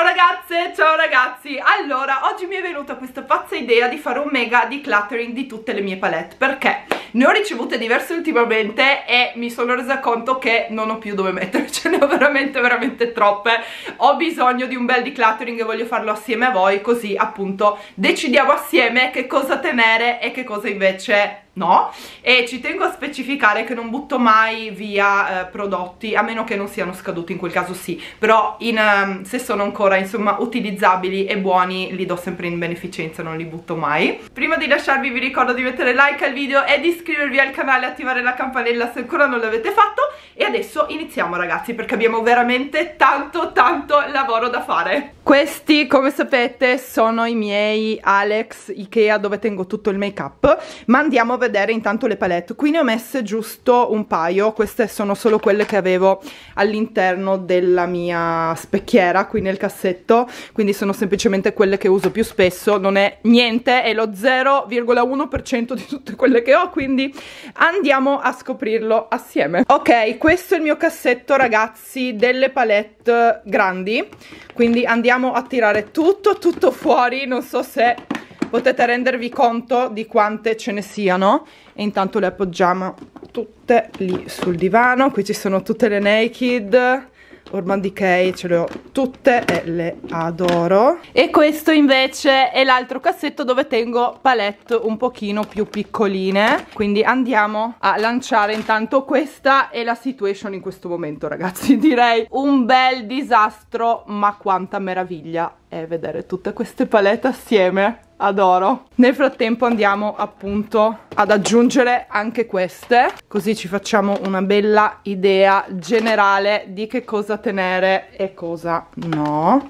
Ciao ragazze, ciao ragazzi! Allora, oggi mi è venuta questa pazza idea di fare un mega decluttering di tutte le mie palette, perché ne ho ricevute diverse ultimamente e mi sono resa conto che non ho più dove mettere, ce ne ho veramente veramente troppe. Ho bisogno di un bel decluttering e voglio farlo assieme a voi, così appunto decidiamo assieme che cosa tenere e che cosa invece no e ci tengo a specificare che non butto mai via eh, prodotti a meno che non siano scaduti in quel caso sì però in, um, se sono ancora insomma utilizzabili e buoni li do sempre in beneficenza non li butto mai prima di lasciarvi vi ricordo di mettere like al video e di iscrivervi al canale attivare la campanella se ancora non l'avete fatto e adesso iniziamo ragazzi perché abbiamo veramente tanto tanto lavoro da fare questi come sapete sono i miei Alex Ikea dove tengo tutto il make up ma andiamo a vedere vedere intanto le palette qui ne ho messe giusto un paio queste sono solo quelle che avevo all'interno della mia specchiera qui nel cassetto quindi sono semplicemente quelle che uso più spesso non è niente è lo 0,1% di tutte quelle che ho quindi andiamo a scoprirlo assieme ok questo è il mio cassetto ragazzi delle palette grandi quindi andiamo a tirare tutto tutto fuori non so se potete rendervi conto di quante ce ne siano e intanto le appoggiamo tutte lì sul divano qui ci sono tutte le naked Urban Decay ce le ho tutte e le adoro e questo invece è l'altro cassetto dove tengo palette un pochino più piccoline quindi andiamo a lanciare intanto questa è la situation in questo momento ragazzi direi un bel disastro ma quanta meraviglia è vedere tutte queste palette assieme adoro nel frattempo andiamo appunto ad aggiungere anche queste così ci facciamo una bella idea generale di che cosa tenere e cosa no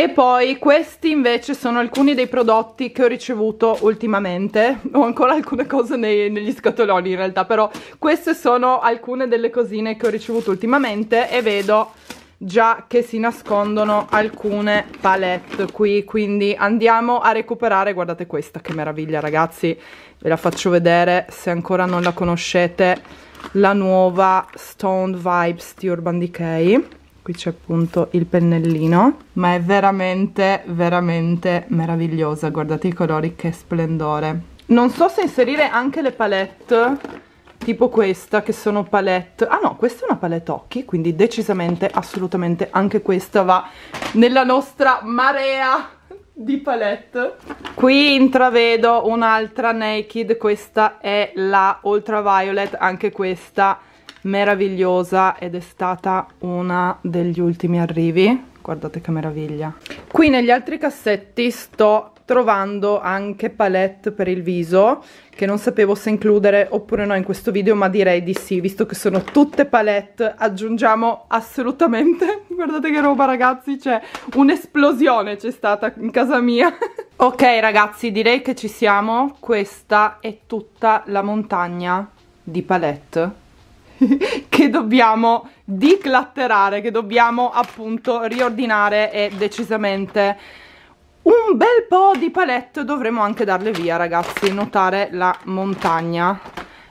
e poi questi invece sono alcuni dei prodotti che ho ricevuto ultimamente, ho ancora alcune cose nei, negli scatoloni in realtà, però queste sono alcune delle cosine che ho ricevuto ultimamente e vedo già che si nascondono alcune palette qui, quindi andiamo a recuperare, guardate questa che meraviglia ragazzi, ve la faccio vedere se ancora non la conoscete, la nuova Stone Vibes di Urban Decay qui c'è appunto il pennellino ma è veramente veramente meravigliosa guardate i colori che splendore non so se inserire anche le palette tipo questa che sono palette ah no questa è una palette occhi quindi decisamente assolutamente anche questa va nella nostra marea di palette qui intravedo un'altra naked questa è la ultraviolet anche questa meravigliosa ed è stata una degli ultimi arrivi guardate che meraviglia qui negli altri cassetti sto trovando anche palette per il viso che non sapevo se includere oppure no in questo video ma direi di sì visto che sono tutte palette aggiungiamo assolutamente guardate che roba ragazzi c'è un'esplosione c'è stata in casa mia ok ragazzi direi che ci siamo questa è tutta la montagna di palette che dobbiamo declatterare, che dobbiamo appunto riordinare e decisamente un bel po' di palette dovremo anche darle via ragazzi, notare la montagna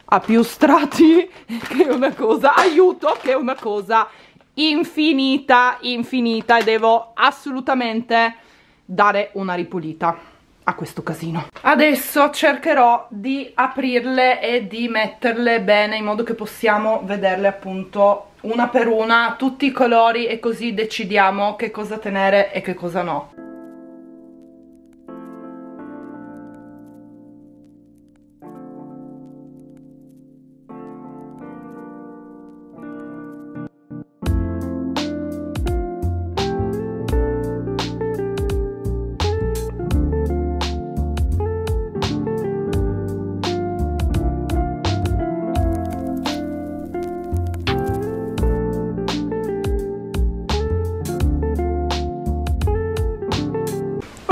a più strati che è una cosa, aiuto che è una cosa infinita, infinita e devo assolutamente dare una ripulita a questo casino. Adesso cercherò di aprirle e di metterle bene in modo che possiamo vederle appunto una per una, tutti i colori e così decidiamo che cosa tenere e che cosa no.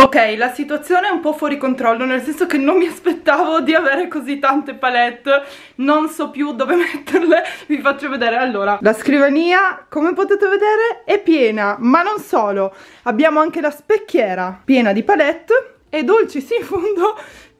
Ok, la situazione è un po' fuori controllo, nel senso che non mi aspettavo di avere così tante palette, non so più dove metterle, vi faccio vedere. Allora, la scrivania, come potete vedere, è piena, ma non solo, abbiamo anche la specchiera piena di palette e dolcis in fondo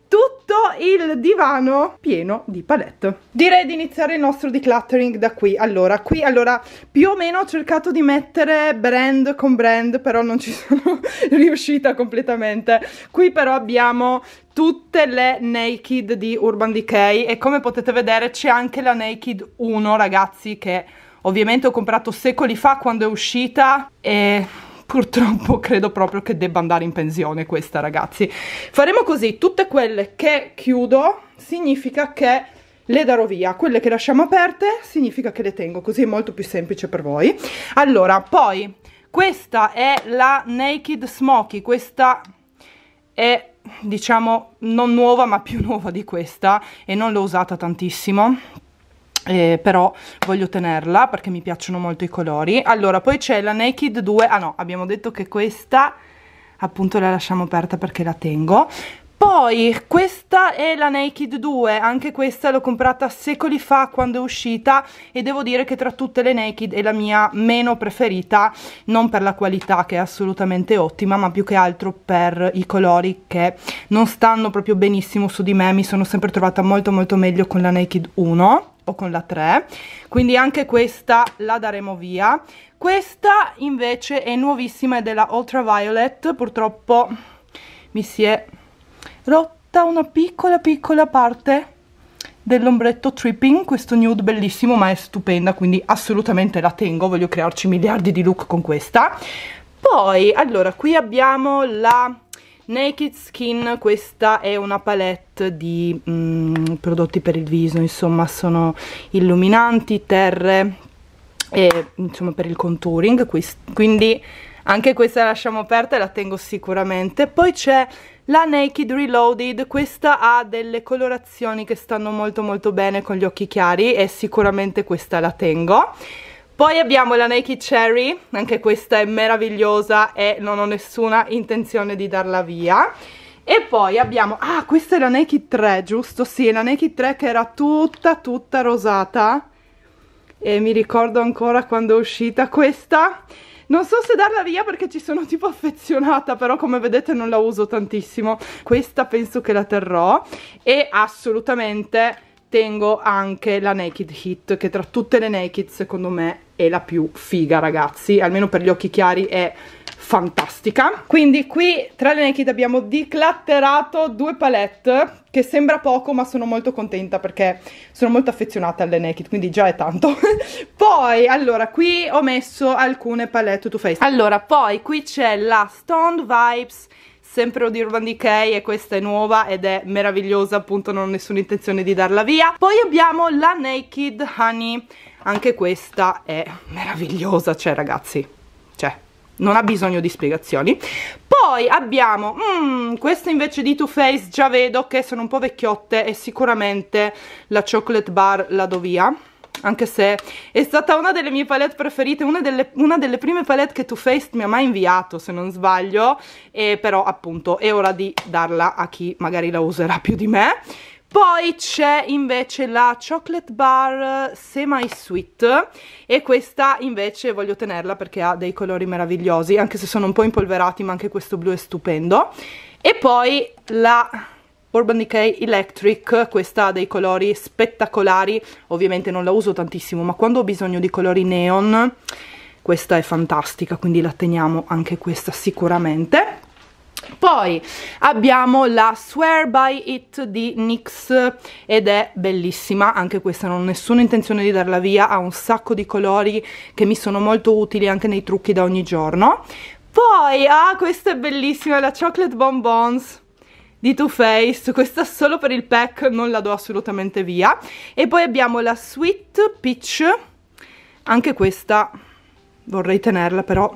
tutto il divano pieno di palette. Direi di iniziare il nostro decluttering da qui. Allora, qui allora più o meno ho cercato di mettere brand con brand, però non ci sono riuscita completamente. Qui però abbiamo tutte le Naked di Urban Decay e come potete vedere c'è anche la Naked 1, ragazzi, che ovviamente ho comprato secoli fa quando è uscita e purtroppo credo proprio che debba andare in pensione questa ragazzi. Faremo così, tutte quelle che chiudo significa che le darò via, quelle che lasciamo aperte significa che le tengo, così è molto più semplice per voi. Allora, poi questa è la Naked Smoky, questa è diciamo non nuova ma più nuova di questa e non l'ho usata tantissimo eh, però voglio tenerla perché mi piacciono molto i colori allora poi c'è la Naked 2 ah no abbiamo detto che questa appunto la lasciamo aperta perché la tengo poi questa è la Naked 2, anche questa l'ho comprata secoli fa quando è uscita e devo dire che tra tutte le Naked è la mia meno preferita, non per la qualità che è assolutamente ottima, ma più che altro per i colori che non stanno proprio benissimo su di me, mi sono sempre trovata molto molto meglio con la Naked 1 o con la 3 quindi anche questa la daremo via questa invece è nuovissima è della Ultraviolet purtroppo mi si è rotta una piccola piccola parte dell'ombretto tripping questo nude bellissimo ma è stupenda quindi assolutamente la tengo voglio crearci miliardi di look con questa poi allora qui abbiamo la Naked Skin, questa è una palette di mm, prodotti per il viso, insomma sono illuminanti, terre, e, insomma per il contouring, quindi anche questa la lasciamo aperta e la tengo sicuramente. Poi c'è la Naked Reloaded, questa ha delle colorazioni che stanno molto molto bene con gli occhi chiari e sicuramente questa la tengo poi abbiamo la Nike Cherry, anche questa è meravigliosa e non ho nessuna intenzione di darla via. E poi abbiamo, ah questa è la Nike 3 giusto? Sì, la Nike 3 che era tutta tutta rosata e mi ricordo ancora quando è uscita questa. Non so se darla via perché ci sono tipo affezionata, però come vedete non la uso tantissimo. Questa penso che la terrò e assolutamente tengo anche la Naked Hit che tra tutte le Naked secondo me è la più figa ragazzi almeno per gli occhi chiari è fantastica quindi qui tra le Naked abbiamo declatterato due palette che sembra poco ma sono molto contenta perché sono molto affezionata alle Naked quindi già è tanto poi allora qui ho messo alcune palette Too Faced allora poi qui c'è la Stone Vibes sempre di Urban Decay e questa è nuova ed è meravigliosa appunto non ho nessuna intenzione di darla via poi abbiamo la Naked Honey anche questa è meravigliosa cioè ragazzi cioè non ha bisogno di spiegazioni poi abbiamo mm, queste invece di Too Faced già vedo che sono un po' vecchiotte e sicuramente la chocolate bar la do via anche se è stata una delle mie palette preferite, una delle, una delle prime palette che Too Faced mi ha mai inviato, se non sbaglio, e però appunto è ora di darla a chi magari la userà più di me. Poi c'è invece la Chocolate Bar Semi Sweet e questa invece voglio tenerla perché ha dei colori meravigliosi, anche se sono un po' impolverati ma anche questo blu è stupendo. E poi la Urban Decay Electric, questa ha dei colori spettacolari, ovviamente non la uso tantissimo, ma quando ho bisogno di colori neon, questa è fantastica, quindi la teniamo anche questa sicuramente. Poi abbiamo la Swear By It di NYX ed è bellissima, anche questa non ho nessuna intenzione di darla via, ha un sacco di colori che mi sono molto utili anche nei trucchi da ogni giorno. Poi, ah questa è bellissima, la Chocolate Bonbons, di Too Faced, questa solo per il pack non la do assolutamente via. E poi abbiamo la Sweet Peach, anche questa vorrei tenerla però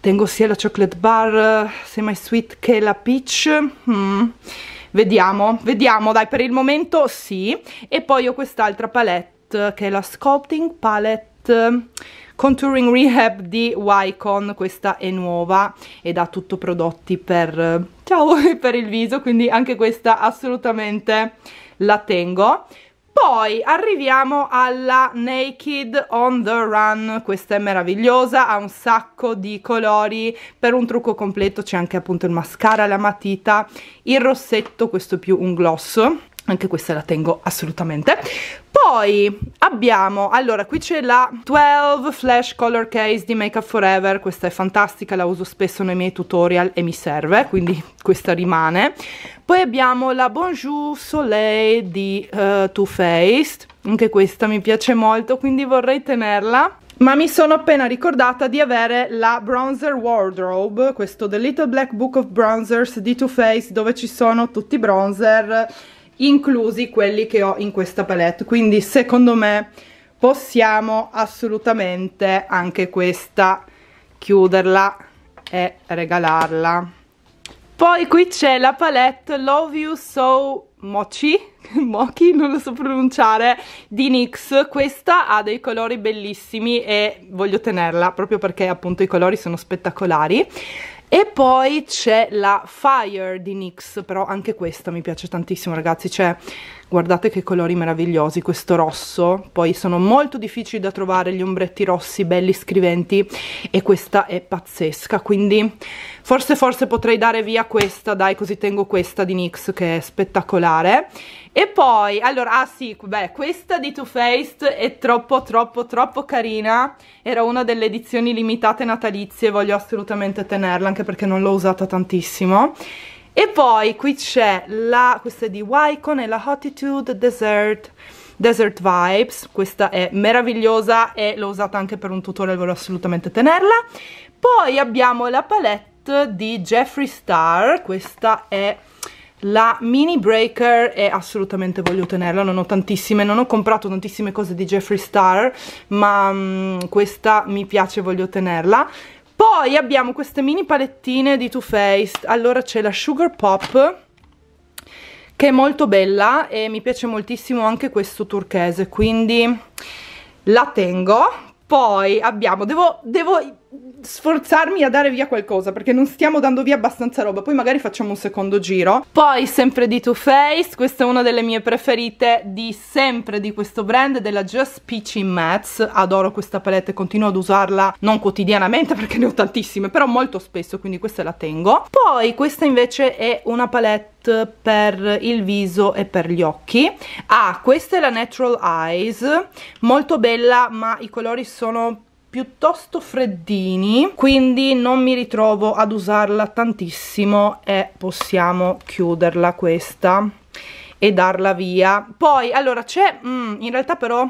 tengo sia la chocolate bar semi sweet che la peach mm. vediamo vediamo dai per il momento sì e poi ho quest'altra palette che è la sculpting palette Contouring Rehab di Wycon, questa è nuova ed ha tutto prodotti per, eh, ciao, per il viso, quindi anche questa assolutamente la tengo. Poi arriviamo alla Naked on the Run, questa è meravigliosa, ha un sacco di colori, per un trucco completo c'è anche appunto il mascara, la matita, il rossetto, questo più un gloss, anche questa la tengo assolutamente poi abbiamo, allora qui c'è la 12 Flash Color Case di Make Up Forever, questa è fantastica, la uso spesso nei miei tutorial e mi serve, quindi questa rimane. Poi abbiamo la Bonjour Soleil di uh, Too Faced, anche questa mi piace molto, quindi vorrei tenerla. Ma mi sono appena ricordata di avere la Bronzer Wardrobe, questo The Little Black Book of Bronzers di Too Faced, dove ci sono tutti i bronzer inclusi quelli che ho in questa palette quindi secondo me possiamo assolutamente anche questa chiuderla e regalarla poi qui c'è la palette Love You So Mochi, Mochi, non lo so pronunciare, di NYX. Questa ha dei colori bellissimi e voglio tenerla proprio perché appunto i colori sono spettacolari e poi c'è la Fire di NYX però anche questa mi piace tantissimo ragazzi c'è, cioè, guardate che colori meravigliosi questo rosso poi sono molto difficili da trovare gli ombretti rossi belli scriventi e questa è pazzesca quindi forse forse potrei dare via questa dai così tengo questa di NYX che è spettacolare e poi, allora, ah sì, beh, questa di Too Faced è troppo troppo troppo carina, era una delle edizioni limitate natalizie, voglio assolutamente tenerla anche perché non l'ho usata tantissimo. E poi qui c'è la, questa è di Wycon e la Hotitude Desert, Desert Vibes, questa è meravigliosa e l'ho usata anche per un tutorial, voglio assolutamente tenerla. Poi abbiamo la palette di Jeffree Star, questa è la mini breaker è assolutamente voglio tenerla, non ho tantissime, non ho comprato tantissime cose di Jeffree Star, ma mh, mm, questa mi piace, voglio tenerla. Poi abbiamo queste mini palettine di Too Faced, allora c'è la Sugar Pop, che è molto bella e mi piace moltissimo anche questo turchese, quindi la tengo. Poi abbiamo, devo, devo sforzarmi a dare via qualcosa perché non stiamo dando via abbastanza roba poi magari facciamo un secondo giro poi sempre di Too Faced questa è una delle mie preferite di sempre di questo brand della Just Peachy Mattes adoro questa palette continuo ad usarla non quotidianamente perché ne ho tantissime però molto spesso quindi questa la tengo poi questa invece è una palette per il viso e per gli occhi ah questa è la Natural Eyes molto bella ma i colori sono piuttosto freddini quindi non mi ritrovo ad usarla tantissimo e possiamo chiuderla questa e darla via poi allora c'è mm, in realtà però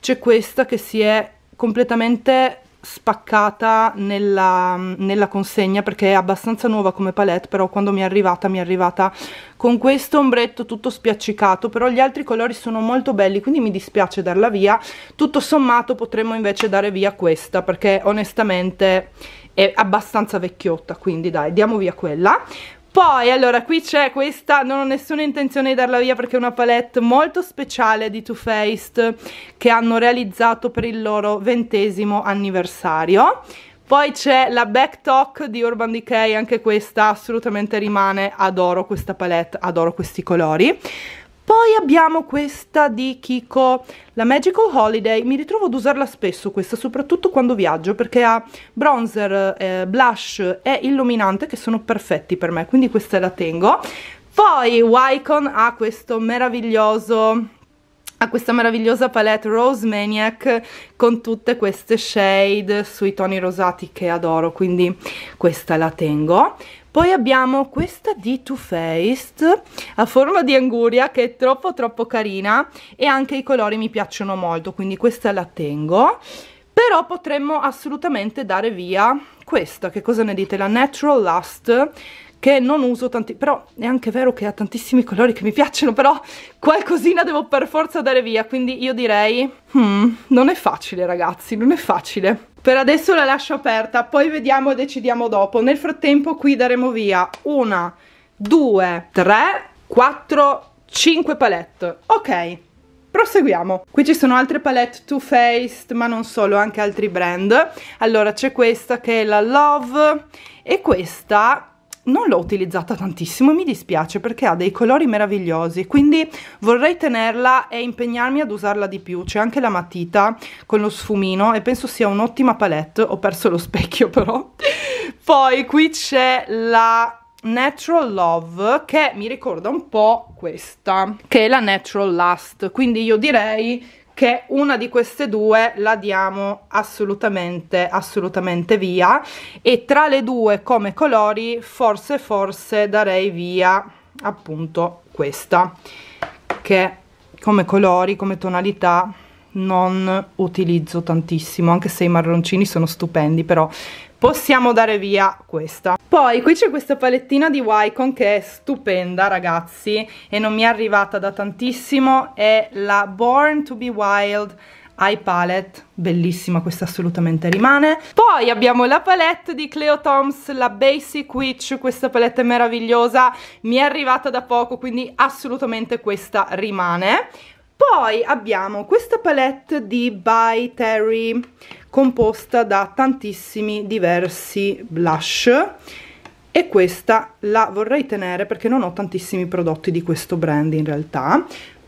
c'è questa che si è completamente spaccata nella, nella, consegna perché è abbastanza nuova come palette però quando mi è arrivata mi è arrivata con questo ombretto tutto spiaccicato però gli altri colori sono molto belli quindi mi dispiace darla via tutto sommato potremmo invece dare via questa perché onestamente è abbastanza vecchiotta quindi dai diamo via quella poi, allora, qui c'è questa, non ho nessuna intenzione di darla via perché è una palette molto speciale di Too Faced che hanno realizzato per il loro ventesimo anniversario. Poi c'è la Back Talk di Urban Decay, anche questa assolutamente rimane, adoro questa palette, adoro questi colori. Poi abbiamo questa di Kiko, la Magical Holiday, mi ritrovo ad usarla spesso questa, soprattutto quando viaggio, perché ha bronzer, eh, blush e illuminante che sono perfetti per me, quindi questa la tengo. Poi Wycon ha questo meraviglioso ha questa meravigliosa palette Rose Maniac con tutte queste shade sui toni rosati che adoro, quindi questa la tengo poi abbiamo questa di Too Faced a forma di anguria che è troppo troppo carina e anche i colori mi piacciono molto quindi questa la tengo però potremmo assolutamente dare via questa che cosa ne dite la Natural Lust che non uso tanti, però è anche vero che ha tantissimi colori che mi piacciono, però qualcosina devo per forza dare via, quindi io direi, hmm, non è facile ragazzi, non è facile per adesso la lascio aperta poi vediamo e decidiamo dopo nel frattempo qui daremo via una due tre quattro cinque palette ok Proseguiamo. Qui ci sono altre palette Too Faced, ma non solo, anche altri brand. Allora, c'è questa che è la Love e questa non l'ho utilizzata tantissimo mi dispiace perché ha dei colori meravigliosi quindi vorrei tenerla e impegnarmi ad usarla di più c'è anche la matita con lo sfumino e penso sia un'ottima palette ho perso lo specchio però poi qui c'è la Natural Love che mi ricorda un po' questa che è la Natural Lust quindi io direi che una di queste due la diamo assolutamente assolutamente via e tra le due come colori forse forse darei via appunto questa che come colori come tonalità non utilizzo tantissimo anche se i marroncini sono stupendi però possiamo dare via questa poi qui c'è questa palettina di Wycon che è stupenda ragazzi e non mi è arrivata da tantissimo, è la Born to be Wild Eye Palette, bellissima questa assolutamente rimane. Poi abbiamo la palette di Cleo Toms, la Basic Witch, questa palette è meravigliosa, mi è arrivata da poco quindi assolutamente questa rimane. Poi abbiamo questa palette di By Terry composta da tantissimi diversi blush e questa la vorrei tenere perché non ho tantissimi prodotti di questo brand in realtà.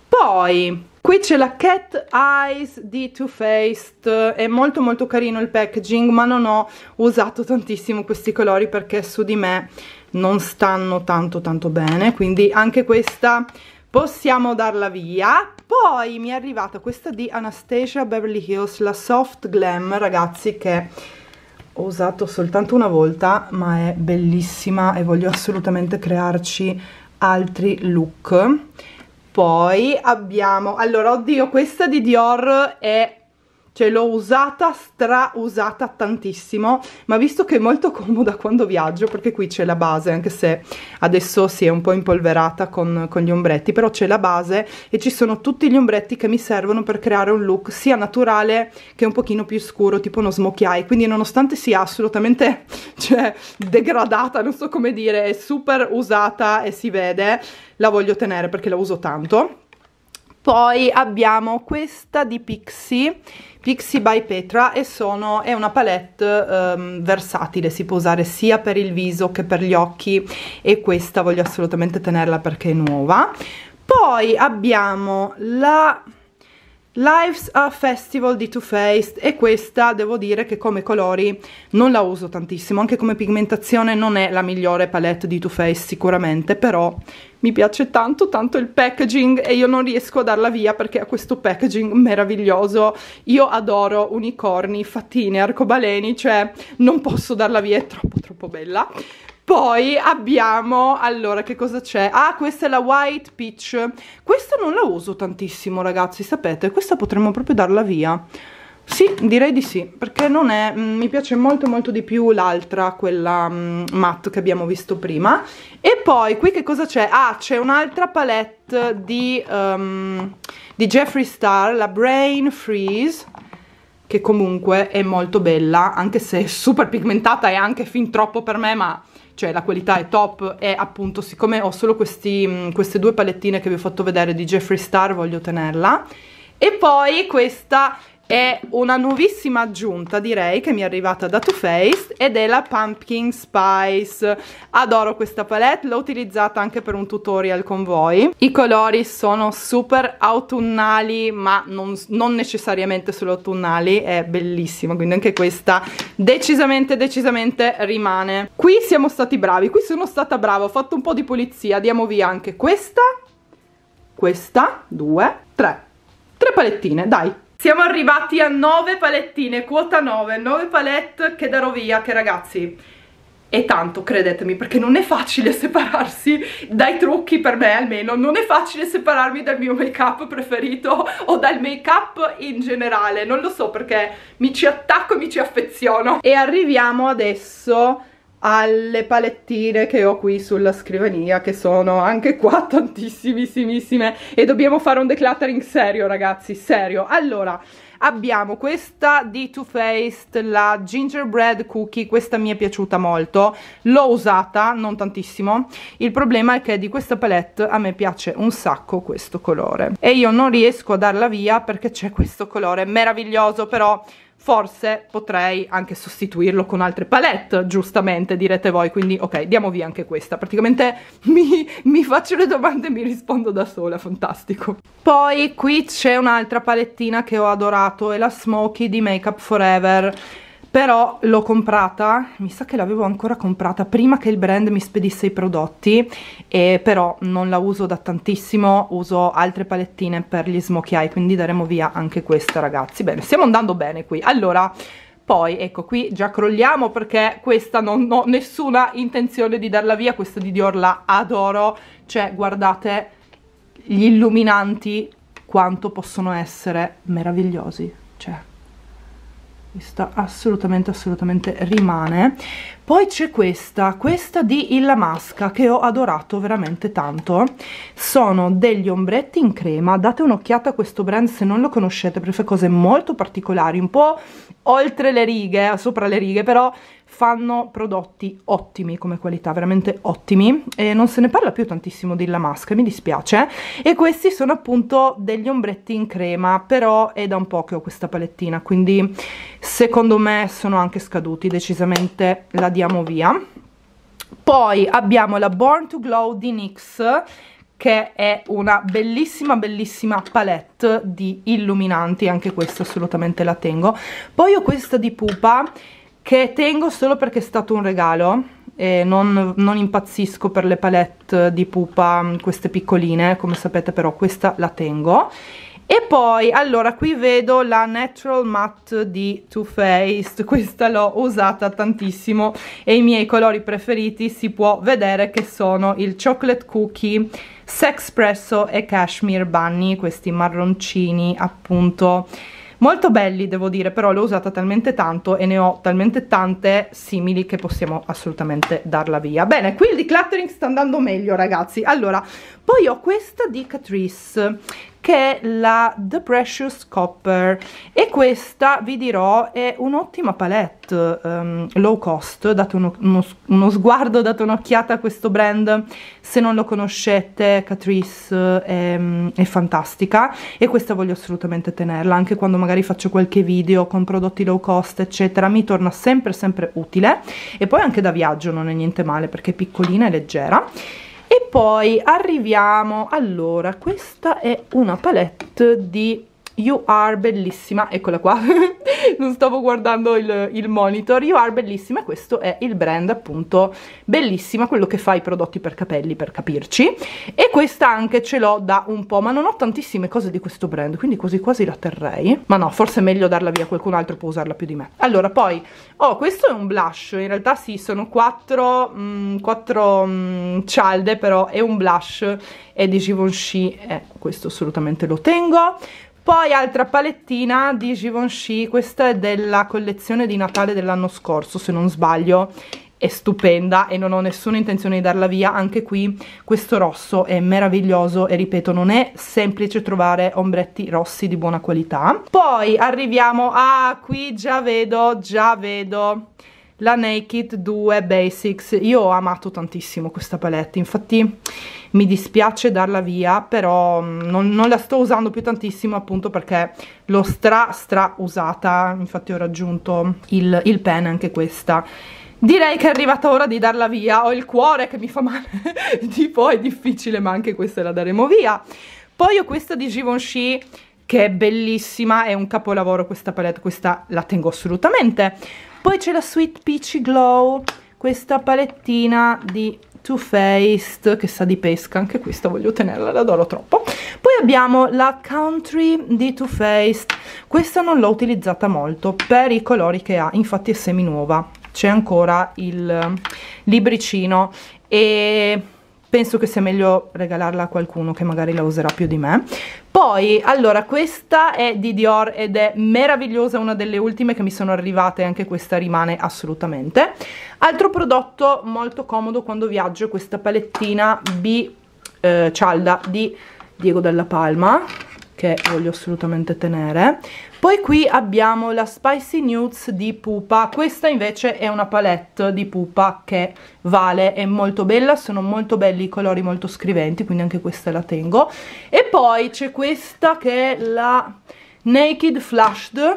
Poi Qui c'è la Cat Eyes di Too Faced, è molto molto carino il packaging ma non ho usato tantissimo questi colori perché su di me non stanno tanto tanto bene, quindi anche questa possiamo darla via. Poi mi è arrivata questa di Anastasia Beverly Hills, la Soft Glam, ragazzi che ho usato soltanto una volta ma è bellissima e voglio assolutamente crearci altri look poi abbiamo allora oddio questa di Dior è cioè l'ho usata, strausata tantissimo, ma visto che è molto comoda quando viaggio, perché qui c'è la base, anche se adesso si è un po' impolverata con, con gli ombretti, però c'è la base e ci sono tutti gli ombretti che mi servono per creare un look sia naturale che un pochino più scuro, tipo uno smokey eye, quindi nonostante sia assolutamente, cioè, degradata, non so come dire, è super usata e si vede, la voglio tenere perché la uso tanto. Poi abbiamo questa di Pixie Pixie by Petra e sono, è una palette um, versatile, si può usare sia per il viso che per gli occhi e questa voglio assolutamente tenerla perché è nuova. Poi abbiamo la Lives a Festival di Too Faced e questa devo dire che come colori non la uso tantissimo, anche come pigmentazione non è la migliore palette di Too Faced sicuramente, però mi piace tanto tanto il packaging e io non riesco a darla via perché ha questo packaging meraviglioso, io adoro unicorni, fattine, arcobaleni, cioè non posso darla via, è troppo troppo bella. Poi abbiamo, allora, che cosa c'è? Ah, questa è la White Peach. Questa non la uso tantissimo, ragazzi, sapete? Questa potremmo proprio darla via. Sì, direi di sì, perché non è, mh, mm, mi piace molto molto di più l'altra, quella mh, mm, matte che abbiamo visto prima. E poi qui che cosa c'è? Ah, c'è un'altra palette di, um, di Jeffree Star, la Brain Freeze, che comunque è molto bella, anche se è super pigmentata e anche fin troppo per me, ma cioè la qualità è top e appunto siccome ho solo questi, mm, queste due palettine che vi ho fatto vedere di Jeffree Star voglio tenerla e poi questa è una nuovissima aggiunta direi che mi è arrivata da Too Faced ed è la Pumpkin Spice adoro questa palette, l'ho utilizzata anche per un tutorial con voi i colori sono super autunnali ma non, non necessariamente solo autunnali è bellissima quindi anche questa decisamente decisamente rimane qui siamo stati bravi, qui sono stata brava ho fatto un po' di pulizia, diamo via anche questa questa, due, tre tre palettine, dai siamo arrivati a 9 palettine, quota 9, 9 palette che darò via, che ragazzi è tanto credetemi perché non è facile separarsi dai trucchi per me almeno non è facile separarmi dal mio make up preferito o dal make up in generale non lo so perché mi ci attacco e mi ci affeziono e arriviamo adesso alle palettine che ho qui sulla scrivania che sono anche qua tantissimissimissime e dobbiamo fare un decluttering serio ragazzi, serio. Allora, abbiamo questa di Too Faced, la gingerbread cookie, questa mi è piaciuta molto, l'ho usata, non tantissimo, il problema è che di questa palette a me piace un sacco questo colore e io non riesco a darla via perché c'è questo colore meraviglioso però forse potrei anche sostituirlo con altre palette, giustamente direte voi, quindi ok, diamo via anche questa, praticamente mi, mi faccio le domande e mi rispondo da sola, fantastico. Poi qui c'è un'altra palettina che ho adorato, è la Smokey di Makeup Forever, però l'ho comprata, mi sa che l'avevo ancora comprata prima che il brand mi spedisse i prodotti, e però non la uso da tantissimo, uso altre palettine per gli smokey eye, quindi daremo via anche questa ragazzi. Bene, stiamo andando bene qui. Allora, poi ecco qui già crolliamo perché questa non ho nessuna intenzione di darla via, questa di Dior la adoro, cioè guardate gli illuminanti quanto possono essere meravigliosi, cioè questa assolutamente assolutamente rimane poi c'è questa, questa di Illa Masca che ho adorato veramente tanto. Sono degli ombretti in crema, date un'occhiata a questo brand se non lo conoscete perché fa cose molto particolari, un po' oltre le righe, sopra le righe, però fanno prodotti ottimi come qualità, veramente ottimi e non se ne parla più tantissimo di della Masca, mi dispiace e questi sono appunto degli ombretti in crema però è da un po' che ho questa palettina quindi secondo me sono anche scaduti decisamente la diamo via poi abbiamo la Born to Glow di NYX che è una bellissima bellissima palette di illuminanti anche questa assolutamente la tengo poi ho questa di Pupa che tengo solo perché è stato un regalo e non, non, impazzisco per le palette di pupa queste piccoline come sapete però questa la tengo e poi allora qui vedo la natural matte di Too Faced questa l'ho usata tantissimo e i miei colori preferiti si può vedere che sono il chocolate cookie sexpresso e cashmere bunny questi marroncini appunto molto belli devo dire però l'ho usata talmente tanto e ne ho talmente tante simili che possiamo assolutamente darla via bene qui il decluttering sta andando meglio ragazzi allora poi ho questa di Catrice che è la The Precious Copper e questa vi dirò è un'ottima palette um, low cost date uno, uno, uno sguardo, date un'occhiata a questo brand se non lo conoscete Catrice è, ehm, è fantastica e questa voglio assolutamente tenerla anche quando magari faccio qualche video con prodotti low cost eccetera mi torna sempre sempre utile e poi anche da viaggio non è niente male perché è piccolina e leggera e poi arriviamo allora questa è una palette di You Are Bellissima, eccola qua, non stavo guardando il, il, monitor, You Are Bellissima, questo è il brand appunto Bellissima, quello che fa i prodotti per capelli per capirci, e questa anche ce l'ho da un po', ma non ho tantissime cose di questo brand, quindi quasi quasi la terrei, ma no, forse è meglio darla via, qualcun altro può usarla più di me. Allora, poi, oh, questo è un blush, in realtà sì, sono quattro, mh, 4 mh, cialde, però è un blush, è di Givenchy, eh, questo assolutamente lo tengo, poi altra palettina di Givenchy, questa è della collezione di Natale dell'anno scorso se non sbaglio è stupenda e non ho nessuna intenzione di darla via anche qui questo rosso è meraviglioso e ripeto non è semplice trovare ombretti rossi di buona qualità poi arriviamo a qui già vedo già vedo la Naked 2 Basics io ho amato tantissimo questa palette infatti mi dispiace darla via però mm, non, non, la sto usando più tantissimo appunto perché l'ho stra stra usata infatti ho raggiunto il, il pen anche questa Direi che è arrivata ora di darla via, ho il cuore che mi fa male, tipo è difficile ma anche questa la daremo via. Poi ho questa di Givenchy che è bellissima, è un capolavoro questa palette, questa la tengo assolutamente poi c'è la Sweet Peachy Glow questa palettina di Too Faced che sa di pesca, anche questa voglio tenerla, la adoro troppo. Poi abbiamo la Country di Too Faced, questa non l'ho utilizzata molto per i colori che ha, infatti è semi nuova. C'è ancora il libricino e penso che sia meglio regalarla a qualcuno che magari la userà più di me poi allora questa è di Dior ed è meravigliosa una delle ultime che mi sono arrivate anche questa rimane assolutamente altro prodotto molto comodo quando viaggio è questa palettina B eh, cialda di Diego Dalla Palma che voglio assolutamente tenere poi qui abbiamo la Spicy Nudes di Pupa questa invece è una palette di Pupa che vale, è molto bella sono molto belli i colori molto scriventi quindi anche questa la tengo e poi c'è questa che è la Naked Flushed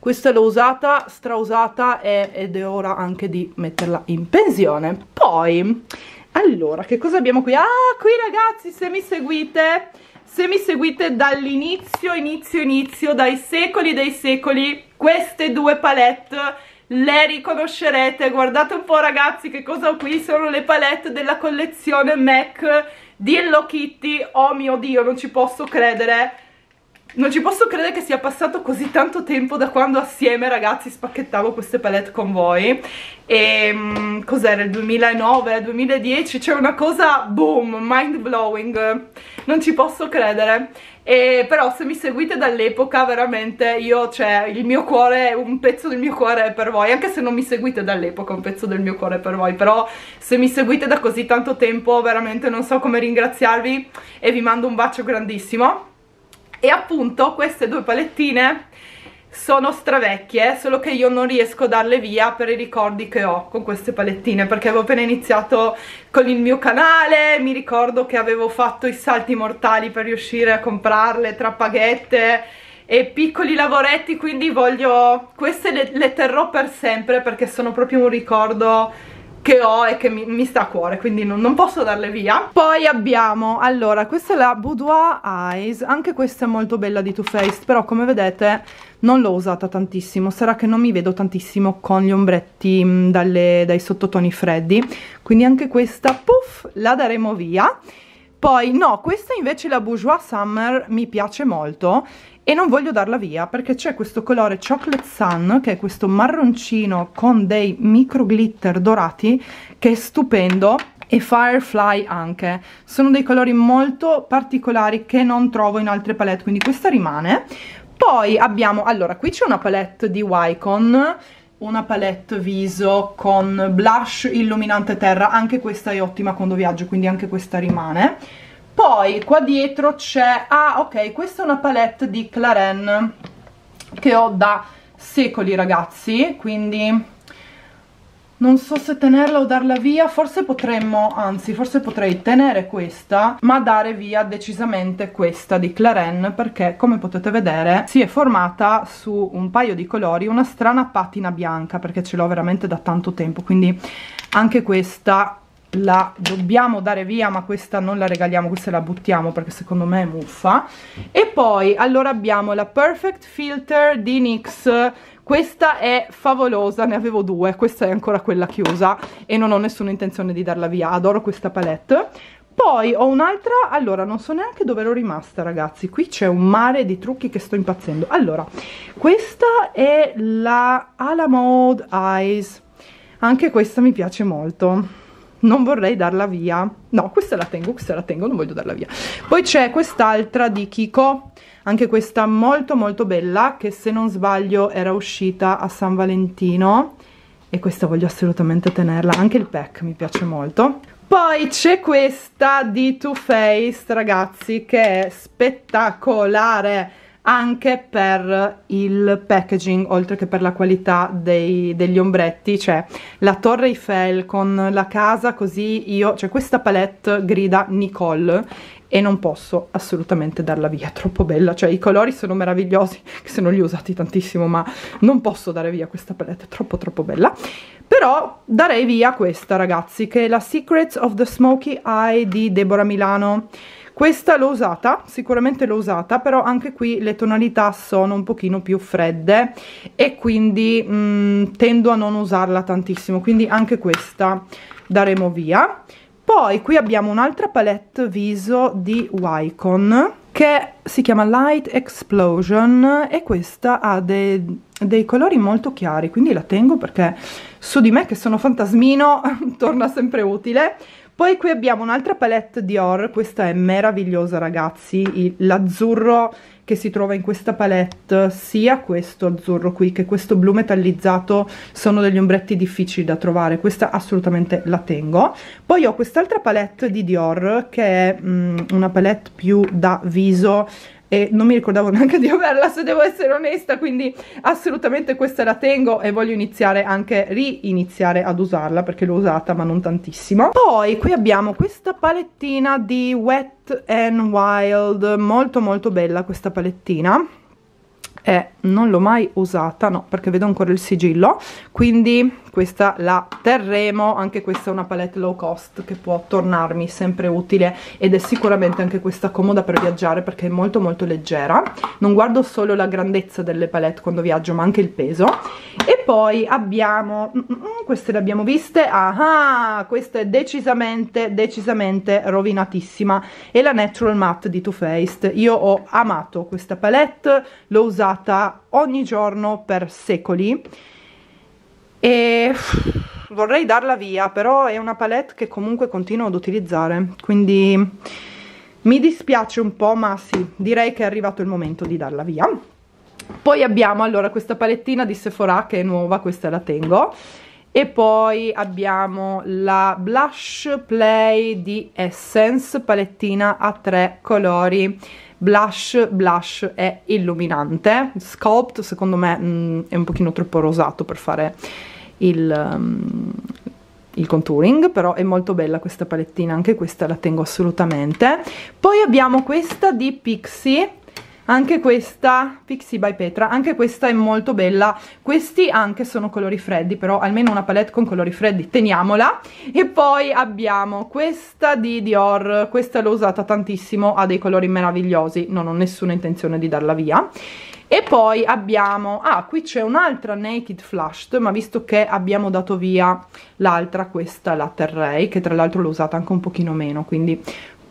questa l'ho usata, strausata e, ed è ora anche di metterla in pensione poi allora che cosa abbiamo qui? ah qui ragazzi se mi seguite se mi seguite dall'inizio, inizio, inizio, dai secoli dei secoli, queste due palette le riconoscerete, guardate un po' ragazzi che cosa ho qui, sono le palette della collezione MAC di Hello Kitty, oh mio dio non ci posso credere, non ci posso credere che sia passato così tanto tempo da quando assieme ragazzi spacchettavo queste palette con voi E ehm, cos'era il 2009, 2010, c'è cioè una cosa boom, mind blowing Non ci posso credere e, Però se mi seguite dall'epoca veramente io, cioè il mio cuore, un pezzo del mio cuore è per voi Anche se non mi seguite dall'epoca un pezzo del mio cuore è per voi Però se mi seguite da così tanto tempo veramente non so come ringraziarvi E vi mando un bacio grandissimo e appunto queste due palettine sono stravecchie, solo che io non riesco a darle via per i ricordi che ho con queste palettine, perché avevo appena iniziato con il mio canale, mi ricordo che avevo fatto i salti mortali per riuscire a comprarle tra paghette e piccoli lavoretti, quindi voglio... queste le, le terrò per sempre perché sono proprio un ricordo che ho e che mi, mi sta a cuore quindi non, non, posso darle via poi abbiamo allora questa è la Boudoir Eyes anche questa è molto bella di Too Faced però come vedete non l'ho usata tantissimo sarà che non mi vedo tantissimo con gli ombretti mh, mm, dalle, dai sottotoni freddi quindi anche questa puff la daremo via poi no, questa invece la Bourgeois Summer mi piace molto e non voglio darla via perché c'è questo colore Chocolate Sun che è questo marroncino con dei micro glitter dorati che è stupendo e Firefly anche sono dei colori molto particolari che non trovo in altre palette quindi questa rimane poi abbiamo, allora qui c'è una palette di Wycon una palette viso con blush illuminante terra anche questa è ottima quando viaggio quindi anche questa rimane poi qua dietro c'è ah ok questa è una palette di Claren che ho da secoli ragazzi quindi non so se tenerla o darla via, forse potremmo, anzi forse potrei tenere questa ma dare via decisamente questa di Claren perché come potete vedere si è formata su un paio di colori una strana patina bianca perché ce l'ho veramente da tanto tempo quindi anche questa la dobbiamo dare via ma questa non la regaliamo questa la buttiamo perché secondo me è muffa e poi allora abbiamo la perfect filter di NYX questa è favolosa ne avevo due questa è ancora quella chiusa e non ho nessuna intenzione di darla via adoro questa palette poi ho un'altra, allora non so neanche dove l'ho rimasta ragazzi, qui c'è un mare di trucchi che sto impazzendo. Allora, questa è la Ala Mode Eyes, anche questa mi piace molto non vorrei darla via no questa la tengo questa la tengo non voglio darla via poi c'è quest'altra di Kiko anche questa molto molto bella che se non sbaglio era uscita a San Valentino e questa voglio assolutamente tenerla anche il pack mi piace molto poi c'è questa di Too Faced ragazzi che è spettacolare anche per il packaging oltre che per la qualità dei, degli ombretti cioè la torre Eiffel con la casa così io cioè questa palette grida Nicole e non posso assolutamente darla via, è troppo bella, cioè i colori sono meravigliosi, che se non li ho usati tantissimo, ma non posso dare via questa palette, è troppo troppo bella. Però darei via questa ragazzi, che è la Secrets of the Smoky Eye di Deborah Milano, questa l'ho usata, sicuramente l'ho usata, però anche qui le tonalità sono un pochino più fredde e quindi mh, mm, tendo a non usarla tantissimo, quindi anche questa daremo via. Poi qui abbiamo un'altra palette viso di Wycon che si chiama Light Explosion e questa ha dei, dei colori molto chiari, quindi la tengo perché su di me che sono fantasmino torna sempre utile poi qui abbiamo un'altra palette Dior, questa è meravigliosa ragazzi, l'azzurro che si trova in questa palette, sia questo azzurro qui che questo blu metallizzato sono degli ombretti difficili da trovare, questa assolutamente la tengo. Poi ho quest'altra palette di Dior che è mh, mm, una palette più da viso, e non mi ricordavo neanche di averla se devo essere onesta quindi assolutamente questa la tengo e voglio iniziare anche riiniziare ad usarla perché l'ho usata ma non tantissimo poi qui abbiamo questa palettina di Wet n Wild molto molto bella questa palettina eh, non l'ho mai usata, no, perché vedo ancora il sigillo, quindi questa la terremo, anche questa è una palette low cost che può tornarmi sempre utile ed è sicuramente anche questa comoda per viaggiare perché è molto molto leggera, non guardo solo la grandezza delle palette quando viaggio ma anche il peso e poi abbiamo, mm, mm, mm, queste le abbiamo viste, ah, ah questa è decisamente decisamente rovinatissima e la Natural Matte di Too Faced, io ho amato questa palette, l'ho usata ogni giorno per secoli e vorrei darla via però è una palette che comunque continuo ad utilizzare quindi mi dispiace un po' ma sì direi che è arrivato il momento di darla via poi abbiamo allora questa palettina di Sephora che è nuova questa la tengo e poi abbiamo la Blush Play di Essence, palettina a tre colori, blush, blush e illuminante, sculpt secondo me mh, mm, è un pochino troppo rosato per fare il, um, il contouring, però è molto bella questa palettina, anche questa la tengo assolutamente. Poi abbiamo questa di Pixie, anche questa, Pixie by Petra, anche questa è molto bella. Questi anche sono colori freddi, però almeno una palette con colori freddi, teniamola. E poi abbiamo questa di Dior, questa l'ho usata tantissimo, ha dei colori meravigliosi, non ho nessuna intenzione di darla via e poi abbiamo ah qui c'è un'altra Naked Flushed ma visto che abbiamo dato via l'altra questa la Terrei che tra l'altro l'ho usata anche un pochino meno quindi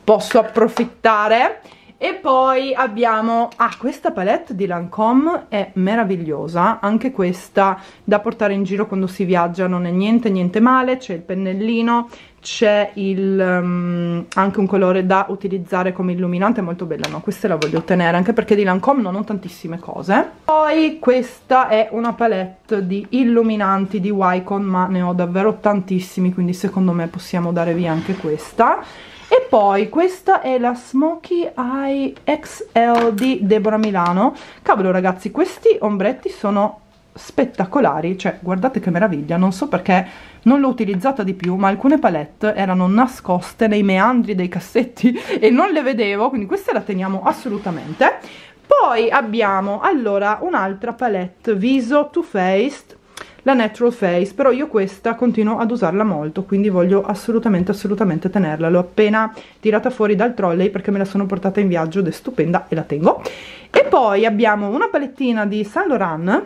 posso approfittare e poi abbiamo... Ah, questa palette di Lancome è meravigliosa, anche questa da portare in giro quando si viaggia, non è niente, niente male, c'è il pennellino, c'è um, anche un colore da utilizzare come illuminante, molto bella, no? Questa la voglio ottenere, anche perché di Lancome non ho tantissime cose. Poi questa è una palette di illuminanti di Wycon, ma ne ho davvero tantissimi, quindi secondo me possiamo dare via anche questa e poi questa è la Smoky Eye XL di Deborah Milano cavolo ragazzi questi ombretti sono spettacolari, cioè guardate che meraviglia, non so perché non l'ho utilizzata di più, ma alcune palette erano nascoste nei meandri dei cassetti e non le vedevo, quindi questa la teniamo assolutamente. Poi abbiamo allora un'altra palette viso Too Faced la Natural Face, però io questa continuo ad usarla molto, quindi voglio assolutamente assolutamente tenerla, l'ho appena tirata fuori dal trolley perché me la sono portata in viaggio ed è stupenda e la tengo. E poi abbiamo una palettina di Saint Laurent,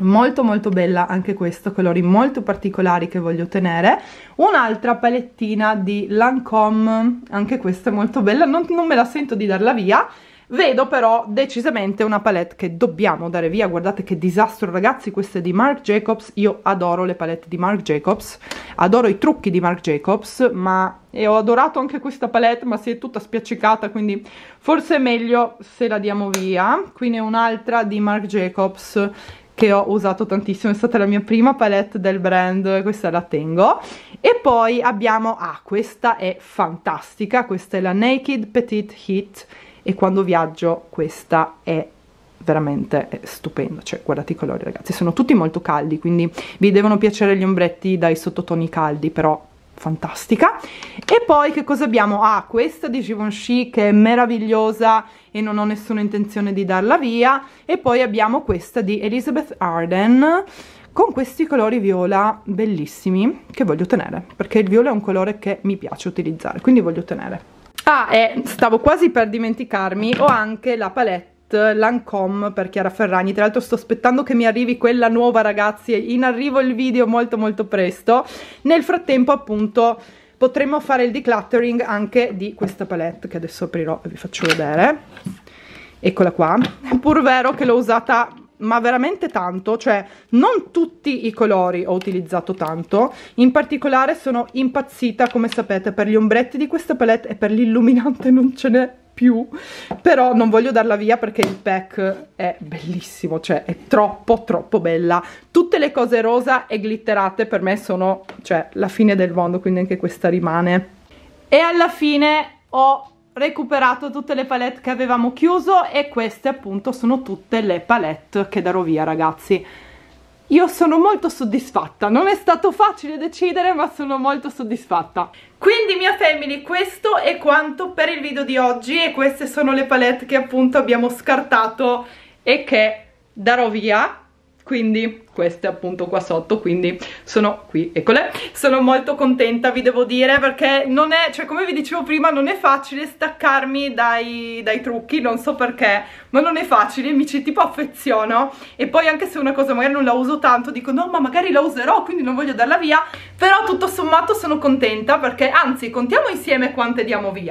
molto molto bella anche questo, colori molto particolari che voglio tenere un'altra palettina di Lancome anche questa è molto bella, non, non me la sento di darla via Vedo però decisamente una palette che dobbiamo dare via, guardate che disastro ragazzi, questa è di Marc Jacobs, io adoro le palette di Marc Jacobs, adoro i trucchi di Marc Jacobs, ma e ho adorato anche questa palette ma si è tutta spiaccicata quindi forse è meglio se la diamo via qui ne ho un'altra di Marc Jacobs che ho usato tantissimo, è stata la mia prima palette del brand, questa la tengo. E poi abbiamo, ah questa è fantastica, questa è la Naked Petite Heat e quando viaggio questa è veramente stupenda, cioè guardate i colori ragazzi, sono tutti molto caldi, quindi vi devono piacere gli ombretti dai sottotoni caldi, però fantastica. E poi che cosa abbiamo? Ah, questa di Givenchy che è meravigliosa e non ho nessuna intenzione di darla via. E poi abbiamo questa di Elizabeth Arden con questi colori viola bellissimi che voglio tenere, perché il viola è un colore che mi piace utilizzare, quindi voglio tenere. Ah, e eh, stavo quasi per dimenticarmi, ho anche la palette Lancome per Chiara Ferragni tra l'altro sto aspettando che mi arrivi quella nuova ragazzi in arrivo il video molto molto presto nel frattempo appunto potremmo fare il decluttering anche di questa palette che adesso aprirò e vi faccio vedere eccola qua è pur vero che l'ho usata ma veramente tanto, cioè non tutti i colori ho utilizzato tanto, in particolare sono impazzita come sapete per gli ombretti di questa palette e per l'illuminante non ce n'è più, però non voglio darla via perché il pack è bellissimo, cioè è troppo troppo bella, tutte le cose rosa e glitterate per me sono cioè, la fine del mondo, quindi anche questa rimane. E alla fine ho recuperato tutte le palette che avevamo chiuso e queste appunto sono tutte le palette che darò via ragazzi io sono molto soddisfatta, non è stato facile decidere ma sono molto soddisfatta. Quindi mia family questo è quanto per il video di oggi e queste sono le palette che appunto abbiamo scartato e che darò via quindi queste appunto qua sotto quindi sono qui, eccole sono molto contenta vi devo dire perché non è, cioè come vi dicevo prima non è facile staccarmi dai, dai trucchi non so perché, ma non è facile mi ci tipo affeziono e poi anche se una cosa magari non la uso tanto dico no ma magari la userò quindi non voglio darla via però tutto sommato sono contenta perché anzi contiamo insieme quante diamo via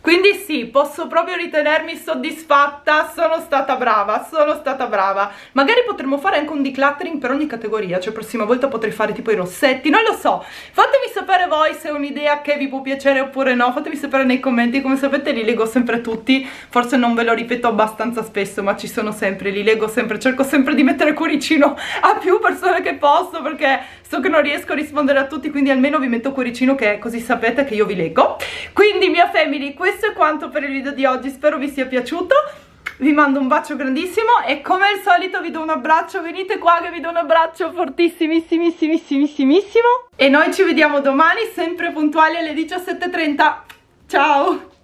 Quindi sì, posso proprio ritenermi soddisfatta, sono stata brava, sono stata brava. Magari potremmo fare anche un decluttering per ogni categoria, cioè prossima volta potrei fare tipo i rossetti, non lo so. Fatemi sapere voi se è un'idea che vi può piacere oppure no, fatemi sapere nei commenti, come sapete li leggo sempre tutti, forse non ve lo ripeto abbastanza spesso, ma ci sono sempre, li leggo sempre, cerco sempre di mettere cuoricino a più persone che posso perché So che non riesco a rispondere a tutti, quindi almeno vi metto cuoricino che è così sapete che io vi leggo. Quindi mia family, questo è quanto per il video di oggi, spero vi sia piaciuto. Vi mando un bacio grandissimo e come al solito vi do un abbraccio, venite qua che vi do un abbraccio fortissimissimissimissimo. E noi ci vediamo domani sempre puntuali alle 17.30. Ciao!